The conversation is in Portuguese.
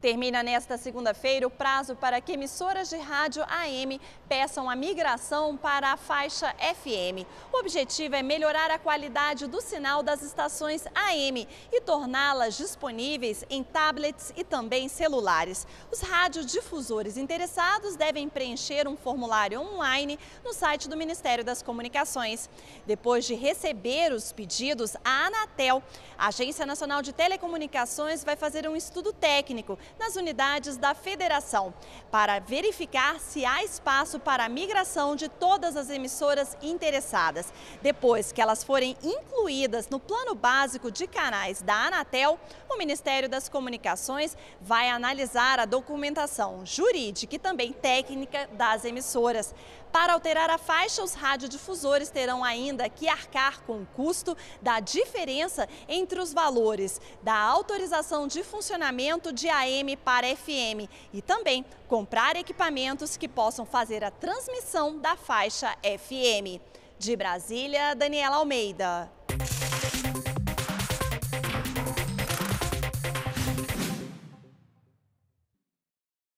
Termina nesta segunda-feira o prazo para que emissoras de rádio AM peçam a migração para a faixa FM. O objetivo é melhorar a qualidade do sinal das estações AM e torná-las disponíveis em tablets e também celulares. Os radiodifusores interessados devem preencher um formulário online no site do Ministério das Comunicações. Depois de receber os pedidos, a Anatel, a Agência Nacional de Telecomunicações, vai fazer um estudo técnico nas unidades da federação, para verificar se há espaço para a migração de todas as emissoras interessadas. Depois que elas forem incluídas no plano básico de canais da Anatel, o Ministério das Comunicações vai analisar a documentação jurídica e também técnica das emissoras. Para alterar a faixa, os radiodifusores terão ainda que arcar com o custo da diferença entre os valores da autorização de funcionamento de AM AM para FM e também comprar equipamentos que possam fazer a transmissão da faixa FM. De Brasília, Daniela Almeida.